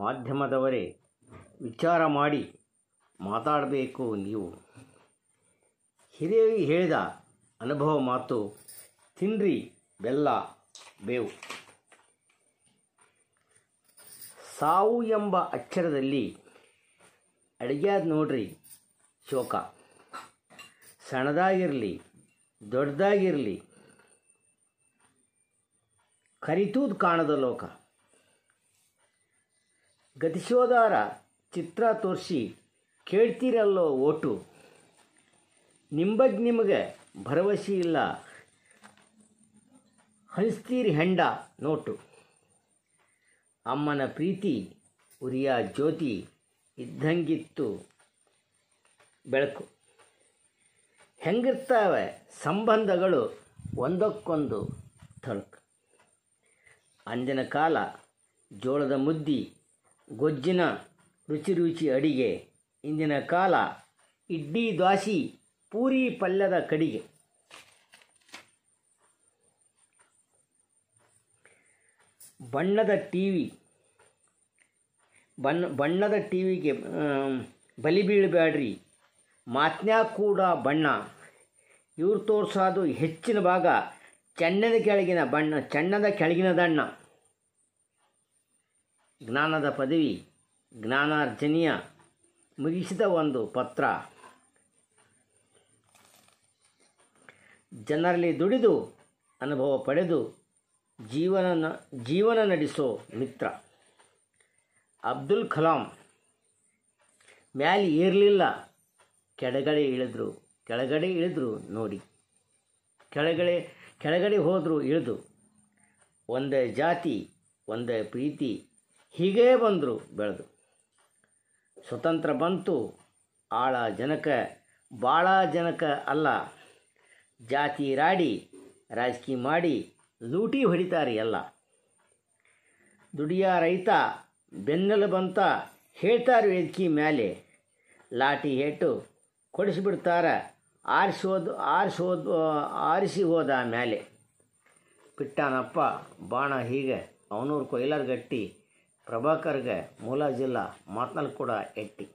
ಮಾಧ್ಯಮದವರೇ ವಿಚಾರ ಮಾಡಿ ಮಾತಾಡಬೇಕು ನೀವು ಹಿರಿಯರಿಗೆ ಹೇಳಿದ ಅನುಭವ ಮಾತು ತಿನ್ರಿ ಬೆಲ್ಲ ಬೇವು ಸಾವು ಎಂಬ ಅಕ್ಷರದಲ್ಲಿ ಅಡಿಗೆಯಾದ ನೋಡ್ರಿ ಶೋಕ ಸಣ್ಣದಾಗಿರಲಿ ದೊಡ್ಡದಾಗಿರಲಿ ಕರಿತೂದು ಕಾಣದ ಲೋಕ ಗತಿಸೋದಾರ ಚಿತ್ರ ತೋರಿಸಿ ಕೇಳ್ತೀರಲ್ಲೋ ಓಟು ನಿಂಬಗ್ ನಿಮಗೆ ಭರವಸೆ ಇಲ್ಲ ಹಂಚ್ತೀರಿ ಹೆಂಡ ನೋಟು ಅಮ್ಮನ ಪ್ರೀತಿ ಉರಿಯ ಜ್ಯೋತಿ ಇದ್ದಂಗಿತ್ತು ಬೆಳಕು ಹೆಂಗಿರ್ತಾವೆ ಸಂಬಂಧಗಳು ಒಂದಕ್ಕೊಂದು ತಳುಕು ಅಂದಿನ ಕಾಲ ಜೋಳದ ಮುದ್ದಿ ಗೊಜ್ಜಿನ ರುಚಿ ರುಚಿ ಅಡಿಗೆ ಇಂದಿನ ಕಾಲ ಇಡ್ಡಿ ದ್ವಾಸಿ ಪೂರಿ ಪಲ್ಯದ ಕಡಿಗೆ ಬಣ್ಣದ ಟಿವಿ ಬಣ್ಣ ಬಣ್ಣದ ಟಿವಿಗೆ ಬಲಿ ಬೀಳಬೇಡ್ರಿ ಮಾತ್ನ್ಯಾಗ ಕೂಡ ಬಣ್ಣ ಇವ್ರು ತೋರಿಸೋದು ಹೆಚ್ಚಿನ ಭಾಗ ಚೆನ್ನದ ಕೆಳಗಿನ ಬಣ್ಣ ಚೆನ್ನದ ಕೆಳಗಿನ ದಣ್ಣ ಜ್ಞಾನದ ಪದವಿ ಜ್ಞಾನಾರ್ಜನೀಯ ಮುಗಿಸಿದ ಒಂದು ಪತ್ರ ಜನರಲ್ಲಿ ದುಡಿದು ಅನುಭವ ಪಡೆದು ಜೀವನ ಜೀವನ ನಡೆಸೋ ಮಿತ್ರ ಅಬ್ದುಲ್ ಕಲಾಂ ಮ್ಯಾಲಿ ಏರಲಿಲ್ಲ ಕೆಳಗಡೆ ಇಳಿದ್ರು ಕೆಳಗಡೆ ಇಳಿದ್ರು ನೋಡಿ ಕೆಳಗಡೆ ಕೆಳಗಡೆ ಹೋದರೂ ಇಳಿದು ಒಂದೇ ಜಾತಿ ಒಂದೇ ಪ್ರೀತಿ ಹೀಗೇ ಬಂದರು ಬೆಳೆದು ಸ್ವತಂತ್ರ ಬಂತು ಆಳ ಜನಕ ಭಾಳ ಜನಕ ಅಲ್ಲ ಜಾತಿ ರಾಡಿ ರಾಜಕೀಯ ಮಾಡಿ ಲೂಟಿ ಹೊಡಿತಾರೆ ಎಲ್ಲ ದುಡಿಯ ರೈತ ಬೆನ್ನೆಲು ಬಂತ ಹೇಳ್ತಾರೆ ವೇದಿಕೆ ಮೇಲೆ ಲಾಠಿ ಹೇಟು ಕೊಡಿಸಿಬಿಡ್ತಾರ ಆರಿಸೋದು ಆರಿಸೋದು ಆರಿಸಿ ಹೋದ ಮೇಲೆ ಪಿಟ್ಟನಪ್ಪ ಬಾಣ ಹೀಗೆ ಅವನೂರು ಕೊಯ್ಲರ್ ಗಟ್ಟಿ ಪ್ರಭಾಕರ್ಗೆ ಮೂಲ ಜಿಲ್ಲಾ ಮಾತ್ನಲ್ಲಿ ಕೂಡ ಎಟ್ಟಿ